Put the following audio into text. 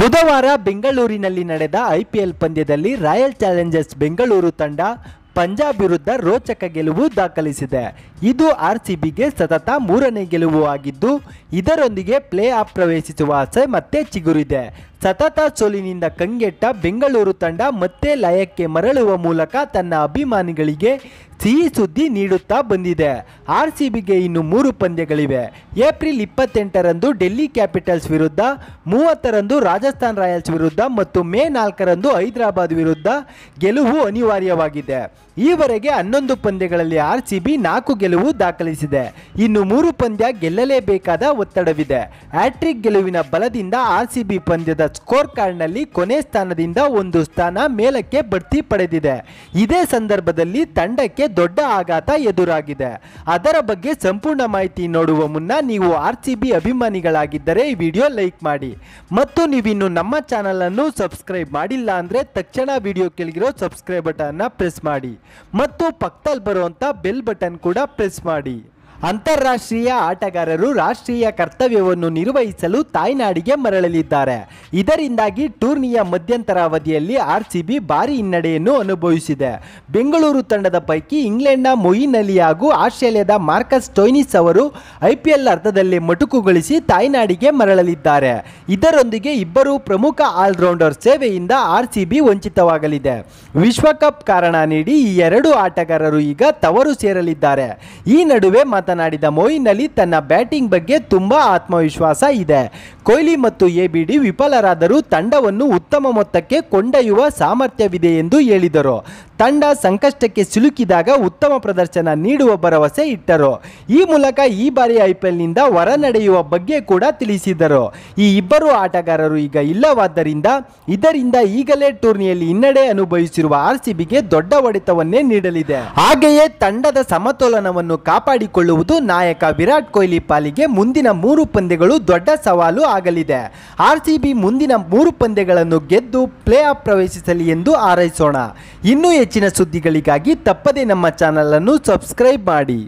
ಬುಧವಾರ ಬೆಂಗಳೂರಿನಲ್ಲಿ ನಡೆದ ಐಪಿಎಲ್ ಪಂದ್ಯದಲ್ಲಿ ರಾಯಲ್ ಚಾಲೆಂಜರ್ಸ್ ಬೆಂಗಳೂರು ತಂಡ ಪಂಜಾಬ್ ವಿರುದ್ಧ ರೋಚಕ ಗೆಲುವು ದಾಖಲಿಸಿದೆ ಇದು ಆರ್ ಸಿಬಿಗೆ ಸತತ ಮೂರನೇ ಗೆಲುವು ಆಗಿದ್ದು ಇದರೊಂದಿಗೆ ಪ್ಲೇ ಆಫ್ ಪ್ರವೇಶಿಸುವ ಆಸೆ ಮತ್ತೆ ಚಿಗುರಿದೆ ಸತತ ಸೋಲಿನಿಂದ ಕಂಗೆಟ್ಟ ಬೆಂಗಳೂರು ತಂಡ ಮತ್ತೆ ಲಯಕ್ಕೆ ಮರಳುವ ಮೂಲಕ ತನ್ನ ಅಭಿಮಾನಿಗಳಿಗೆ ಸಿಹಿ ಸುದ್ದಿ ನೀಡುತ್ತಾ ಬಂದಿದೆ ಆರ್ ಸಿ ಬಿಗೆ ಇನ್ನು ಮೂರು ಪಂದ್ಯಗಳಿವೆ ಏಪ್ರಿಲ್ ಇಪ್ಪತ್ತೆಂಟರಂದು ಡೆಲ್ಲಿ ಕ್ಯಾಪಿಟಲ್ಸ್ ವಿರುದ್ಧ ಮೂವತ್ತರಂದು ರಾಜಸ್ಥಾನ್ ರಾಯಲ್ಸ್ ವಿರುದ್ಧ ಮತ್ತು ಮೇ ನಾಲ್ಕರಂದು ಹೈದರಾಬಾದ್ ವಿರುದ್ಧ ಗೆಲುವು ಅನಿವಾರ್ಯವಾಗಿದೆ ಈವರೆಗೆ ಹನ್ನೊಂದು ಪಂದ್ಯಗಳಲ್ಲಿ ಆರ್ ಸಿ ಬಿ ನಾಲ್ಕು ಗೆಲುವು ದಾಖಲಿಸಿದೆ ಇನ್ನು ಮೂರು ಪಂದ್ಯ ಗೆಲ್ಲಲೇಬೇಕಾದ ಒತ್ತಡವಿದೆ ಹ್ಯಾಟ್ರಿಕ್ ಗೆಲುವಿನ ಬಲದಿಂದ ಆರ್ ಸಿ ಬಿ ಪಂದ್ಯದ ಸ್ಕೋರ್ ಕಾರ್ಡ್ನಲ್ಲಿ ಕೊನೆ ಸ್ಥಾನದಿಂದ ಒಂದು ಸ್ಥಾನ ಮೇಲಕ್ಕೆ ಬಡ್ತಿ ಪಡೆದಿದೆ ಇದೇ ಸಂದರ್ಭದಲ್ಲಿ ತಂಡಕ್ಕೆ ದೊಡ್ಡ ಆಘಾತ ಎದುರಾಗಿದೆ ಅದರ ಬಗ್ಗೆ ಸಂಪೂರ್ಣ ಮಾಹಿತಿ ನೋಡುವ ಮುನ್ನ ನೀವು ಆರ್ ಸಿ ಬಿ ಅಭಿಮಾನಿಗಳಾಗಿದ್ದರೆ ಈ ವಿಡಿಯೋ ಲೈಕ್ ಮಾಡಿ ಮತ್ತು ನೀವಿನ್ನು ನಮ್ಮ ಚಾನಲನ್ನು ಸಬ್ಸ್ಕ್ರೈಬ್ ಮಾಡಿಲ್ಲ ಅಂದರೆ ತಕ್ಷಣ ವಿಡಿಯೋ ಕೆಳಗಿರೋ ಸಬ್ಸ್ಕ್ರೈಬ್ ಬಟನ್ನ ಪ್ರೆಸ್ ಮಾಡಿ ಮತ್ತು ಪಕ್ಕದಲ್ಲಿ ಬರುವಂಥ ಬೆಲ್ ಬಟನ್ ಕೂಡ ಪ್ರೆಸ್ ಮಾಡಿ ಅಂತಾರಾಷ್ಟ್ರೀಯ ಆಟಗಾರರು ರಾಷ್ಟ್ರೀಯ ಕರ್ತವ್ಯವನ್ನು ನಿರ್ವಹಿಸಲು ತಾಯ್ನಾಡಿಗೆ ಮರಳಲಿದ್ದಾರೆ ಇದರಿಂದಾಗಿ ಟೂರ್ನಿಯ ಮಧ್ಯಂತರ ಅವಧಿಯಲ್ಲಿ ಆರ್ಸಿಬಿ ಭಾರಿ ಹಿನ್ನಡೆಯನ್ನು ಅನುಭವಿಸಿದೆ ಬೆಂಗಳೂರು ತಂಡದ ಪೈಕಿ ಇಂಗ್ಲೆಂಡ್ನ ಮೊಯಿನ್ ಅಲಿ ಹಾಗೂ ಆಸ್ಟ್ರೇಲಿಯಾದ ಮಾರ್ಕಸ್ ಟೊಯ್ನಿಸ್ ಅವರು ಐಪಿಎಲ್ ಅರ್ಧದಲ್ಲಿ ಮೊಟುಕುಗೊಳಿಸಿ ತಾಯ್ನಾಡಿಗೆ ಮರಳಲಿದ್ದಾರೆ ಇದರೊಂದಿಗೆ ಇಬ್ಬರು ಪ್ರಮುಖ ಆಲ್ರೌಂಡರ್ ಸೇವೆಯಿಂದ ಆರ್ಸಿಬಿ ವಂಚಿತವಾಗಲಿದೆ ವಿಶ್ವಕಪ್ ಕಾರಣ ನೀಡಿ ಈ ಎರಡು ಆಟಗಾರರು ಈಗ ತವರು ಸೇರಲಿದ್ದಾರೆ ಈ ನಡುವೆ ಮಾತನಾಡಿದ ಮಾತನಾಡಿದ ಮೊಯಿನ್ ಅಲಿ ತನ್ನ ಬ್ಯಾಟಿಂಗ್ ಬಗ್ಗೆ ತುಂಬಾ ಆತ್ಮವಿಶ್ವಾಸ ಇದೆ ಕೊಹ್ಲಿ ಮತ್ತು ಎಬಿಡಿ ವಿಫಲರಾದರೂ ತಂಡವನ್ನು ಉತ್ತಮ ಮೊತ್ತಕ್ಕೆ ಕೊಂಡೊಯ್ಯುವ ಸಾಮರ್ಥ್ಯವಿದೆ ಎಂದು ಹೇಳಿದರು ತಂಡ ಸಂಕಷ್ಟಕ್ಕೆ ಸಿಲುಕಿದಾಗ ಉತ್ತಮ ಪ್ರದರ್ಶನ ನೀಡುವ ಭರವಸೆ ಇಟ್ಟರು ಈ ಮೂಲಕ ಈ ಬಾರಿ ಐಪಿಎಲ್ನಿಂದ ಹೊರ ನಡೆಯುವ ಬಗ್ಗೆ ಕೂಡ ತಿಳಿಸಿದರು ಈ ಇಬ್ಬರು ಆಟಗಾರರು ಈಗ ಇಲ್ಲವಾದ್ದರಿಂದ ಇದರಿಂದ ಈಗಲೇ ಟೂರ್ನಿಯಲ್ಲಿ ಹಿನ್ನಡೆ ಅನುಭವಿಸಿರುವ ಆರ್ಸಿಬಿಗೆ ದೊಡ್ಡ ಒಡೆತವನ್ನೇ ನೀಡಲಿದೆ ಹಾಗೆಯೇ ತಂಡದ ಸಮತೋಲನವನ್ನು ಕಾಪಾಡಿಕೊಳ್ಳುವ ನಾಯಕ ವಿರಾಟ್ ಕೊಹ್ಲಿ ಪಾಲಿಗೆ ಮುಂದಿನ ಮೂರು ಪಂದ್ಯಗಳು ದೊಡ್ಡ ಸವಾಲು ಆಗಲಿದೆ ಆರ್ಸಿಬಿ ಮುಂದಿನ ಮೂರು ಪಂದ್ಯಗಳನ್ನು ಗೆದ್ದು ಪ್ಲೇ ಆಫ್ ಪ್ರವೇಶಿಸಲಿ ಎಂದು ಹಾರೈಸೋಣ ಇನ್ನೂ ಹೆಚ್ಚಿನ ಸುದ್ದಿಗಳಿಗಾಗಿ ತಪ್ಪದೇ ನಮ್ಮ ಚಾನಲನ್ನು ಸಬ್ಸ್ಕ್ರೈಬ್ ಮಾಡಿ